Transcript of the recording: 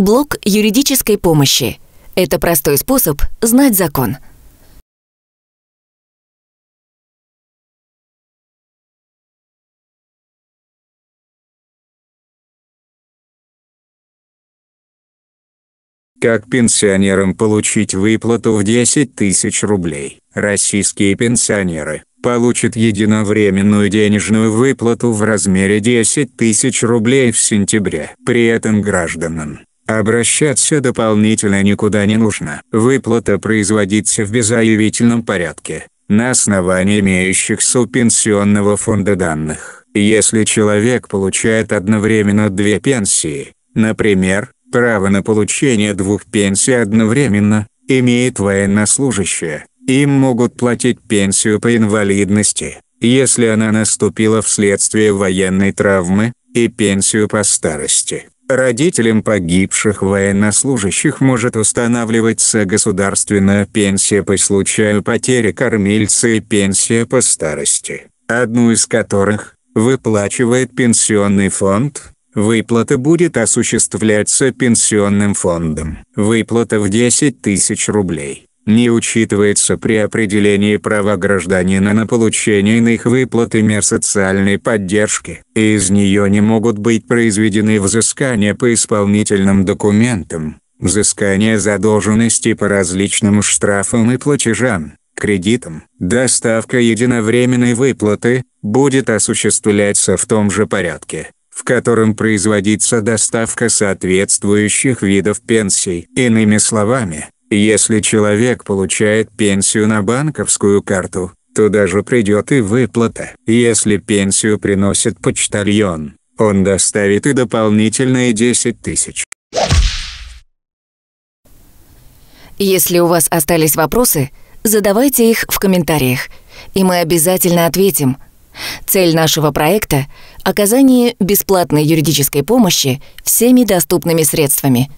Блок юридической помощи. Это простой способ знать закон. Как пенсионерам получить выплату в 10 тысяч рублей? Российские пенсионеры получат единовременную денежную выплату в размере 10 тысяч рублей в сентябре. При этом гражданам, Обращаться дополнительно никуда не нужно. Выплата производится в безаявительном порядке, на основании имеющихся у пенсионного фонда данных. Если человек получает одновременно две пенсии, например, право на получение двух пенсий одновременно, имеет военнослужащее, им могут платить пенсию по инвалидности, если она наступила вследствие военной травмы, и пенсию по старости. Родителям погибших военнослужащих может устанавливаться государственная пенсия по случаю потери кормильца и пенсия по старости, одну из которых выплачивает пенсионный фонд, Выплата будет осуществляться пенсионным фондом. Выплата в 10 тысяч рублей не учитывается при определении права гражданина на получение иных выплат и мер социальной поддержки. Из нее не могут быть произведены взыскания по исполнительным документам, взыскания задолженности по различным штрафам и платежам, кредитам. Доставка единовременной выплаты будет осуществляться в том же порядке в котором производится доставка соответствующих видов пенсий. Иными словами, если человек получает пенсию на банковскую карту, то даже придет и выплата. Если пенсию приносит почтальон, он доставит и дополнительные 10 тысяч. Если у вас остались вопросы, задавайте их в комментариях, и мы обязательно ответим. Цель нашего проекта – оказание бесплатной юридической помощи всеми доступными средствами –